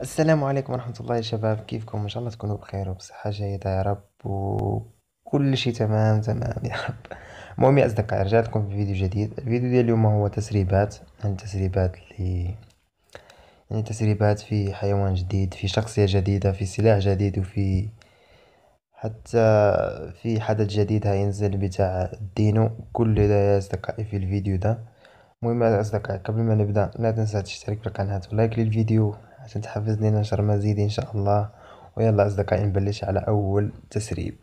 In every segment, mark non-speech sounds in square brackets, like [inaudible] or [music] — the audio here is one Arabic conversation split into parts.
السلام عليكم ورحمة الله يا شباب كيفكم إن شاء الله تكونوا بخير وبصحة جيدة يا رب وكل شيء تمام تمام يا رب المهم يا أصدقائي رجعت لكم في فيديو جديد الفيديو ديال اليوم هو تسريبات يعني تسريبات لي يعني تسريبات في حيوان جديد في شخصية جديدة في سلاح جديد وفي حتى في حدث جديد هينزل بتاع الدينو كل ده يا أصدقائي في الفيديو ده المهم يا أصدقائي قبل ما نبدأ لا تنسى تشترك في القناة ولايك للفيديو عشان تحفزني نشر مزيد ان شاء الله ويلا اصدقائي نبلش على اول تسريب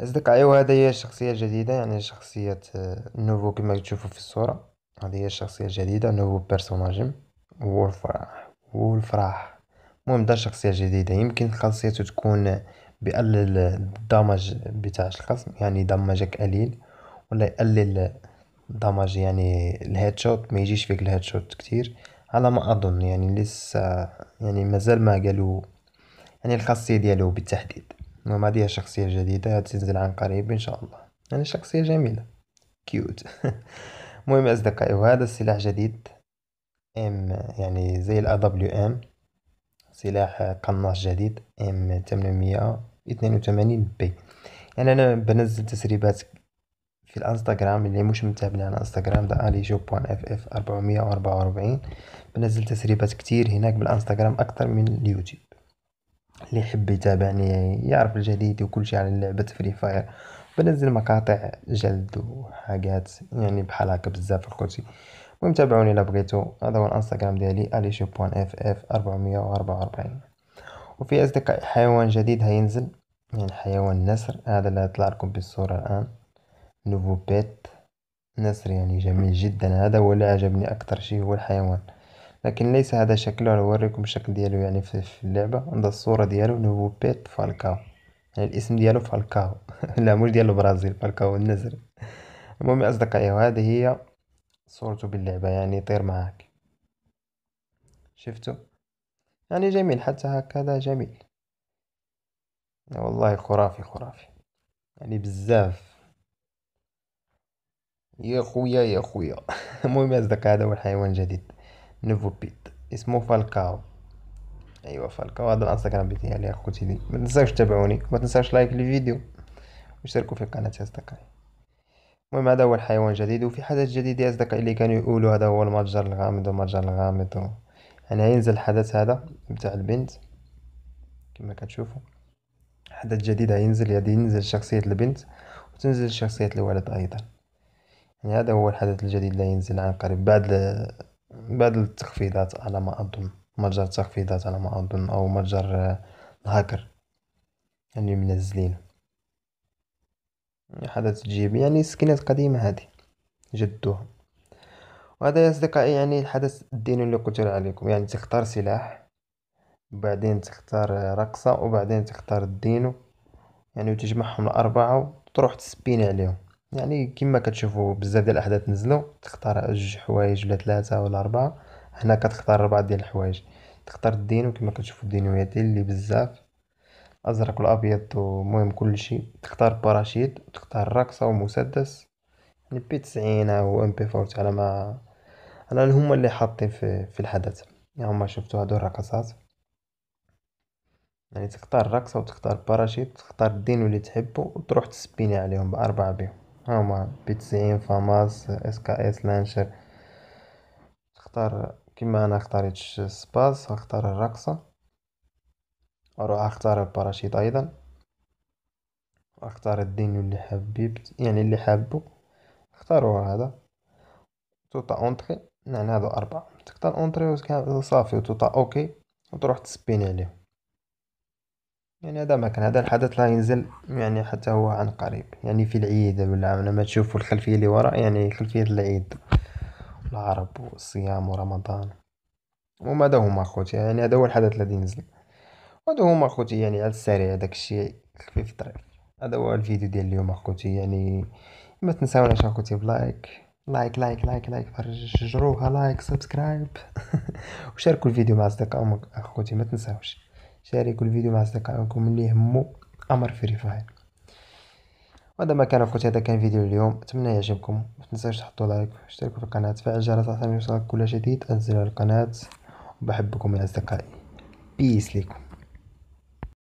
اصدقائي وهذا هي الشخصيه الجديده يعني شخصيه آه، نوفو كما تشوفوا في الصوره هذه هي الشخصيه الجديده نوفو بيرسوناجيم والفرح والفرح المهم ده شخصيه جديده يمكن خاصيته تكون بقلل الدمج بتاع الخصم يعني دمجك قليل ولا يقلل دمج يعني الهيد شوت ما يجيش فيك الهيد شوت كتير على ما اظن يعني لسه يعني مازال ما قالوا يعني الخاصيه ديالو بالتحديد المهم هذه شخصيه جديده تنزل عن قريب ان شاء الله يعني شخصيه جميله كيوت المهم [laughs] اصدقائي وهذا السلاح جديد ام يعني زي الا دبليو ام سلاح قناص جديد ام 882 بي يعني انا بنزل تسريبات في الانستغرام اللي مش متابعني على الانستغرام ده الي جو بوان اف اف 444 بنزل تسريبات كتير هناك بالانستغرام اكتر من اليوتيوب اللي يحب يتابعني يعرف الجديد وكل شيء عن لعبة فري فاير بنزل مقاطع جلد وحاجات يعني بحال هكا بزاف الكوتي المهم تابعوني الا بغيتو هذا هو الانستغرام ديالي الي جو بوان اف اف 444 وفي اصدقاء حيوان جديد هينزل يعني حيوان نسر هذا اللي هطلع لكم بالصورة الان نوفو بيت نسر يعني جميل جدا هذا هو اللي عجبني أكثر شيء هو الحيوان لكن ليس هذا شكله أنا أوريكم الشكل ديالو يعني في اللعبة عند الصورة ديالو نوفو بيت فالكاو يعني الاسم ديالو فالكاو [laughs] لا مش ديالو برازيل فالكاو النسر المهم أصدقائي وهذه هي صورته باللعبة يعني يطير معاك شفتوا يعني جميل حتى هكذا جميل والله خرافي خرافي يعني بزاف يا خويا يا خويا [laughs] المهم اصدقاء هذا هو الحيوان الجديد نوفو بيت اسمه فالكاو ايوا فالكاو هذا الانستغرام ديالي اخوتي دي ما تنساوش تتابعوني وما تنساوش لايك للفيديو واشتركوا في القناه اصدقائي المهم هذا هو الحيوان الجديد وفي حدث جديد يا اصدقائي اللي كانوا يقولوا هذا هو المتجر الغامض المتجر الغامض و... يعني هينزل الحدث هذا بتاع البنت كما كتشوفوا حدث جديد هينزل ينزل شخصيه البنت وتنزل شخصيه الولد ايضا يعني هذا هو الحدث الجديد اللي ينزل عن قريب بعد بعد التخفيضات على ما أظن متجر التخفيضات على ما أظن أو متجر الهاكر آه، اللي يعني منزلين يعني حدث جيب يعني سكنات قديمة هذه جدوها وهذا يا أصدقائي يعني الحدث الديني اللي قلت عليكم يعني تختار سلاح بعدين تختار آه، رقصة وبعدين تختار الدينو يعني وتجمعهم الأربعة وتروح تسبين عليهم يعني كما كتشوفوا بزاف ديال الاحداث نزلوا تختار جوج حوايج ولا ثلاثه ولا اربعه هنا كتختار اربعه ديال الحوايج تختار الدين وكما كتشوفوا الدينويات ديال اللي بزاف ازرق والابيض ومهم كلشي تختار باراشيت وتختار رقصه ومسدس يعني بي 90 او ام بي 4 على ما على هما اللي حاطين في, في الحدث يعني هما شفتوا هادو الرقصات يعني تختار رقصه وتختار باراشيت تختار الدين اللي تحبه وتروح تسبيني عليهم باربعه بهم هما بيتزين فاماس اس كا اس لانشر اختار كيما انا اختاريت سباس اختار الرقصة اروح اختار الباراشيت ايضا اختار الدين اللي حبيبت يعني اللي حابو اختاروا هذا توتا اونتري يعني هادو اربعة تختار اونتري وصافي توتا اوكي وتروح تسبين عليهم يعني هذا ما كان هذا الحدث لا ينزل يعني حتى هو عن قريب يعني في العيد ولا لما تشوفوا الخلفية اللي وراء يعني خلفية العيد العرب والصيام ورمضان وما هذا هما أخوتي يعني هذا هو الحدث الذي ينزل وهذا هما أخوتي يعني على السريع هذاك الشيء خفيف الطريق هذا هو الفيديو ديال اليوم اخوتي يعني ما تنساوناش اخوتي بلايك لايك لايك لايك لايك شجروها لايك سبسكرايب وشاركوا الفيديو مع اصدقائكم اخوتي ما تنساوش شاركوا الفيديو مع أصدقائكم اللي يهمو أمر فري فاير وهذا ما كان أخوتي هذا كان فيديو اليوم أتمنى يعجبكم ما تنساوش تحطوا لايك واشتركوا في القناة فعل الجرس عشان يوصلك كل جديد أنزل القناة وبحبكم يا أصدقائي بيس ليكم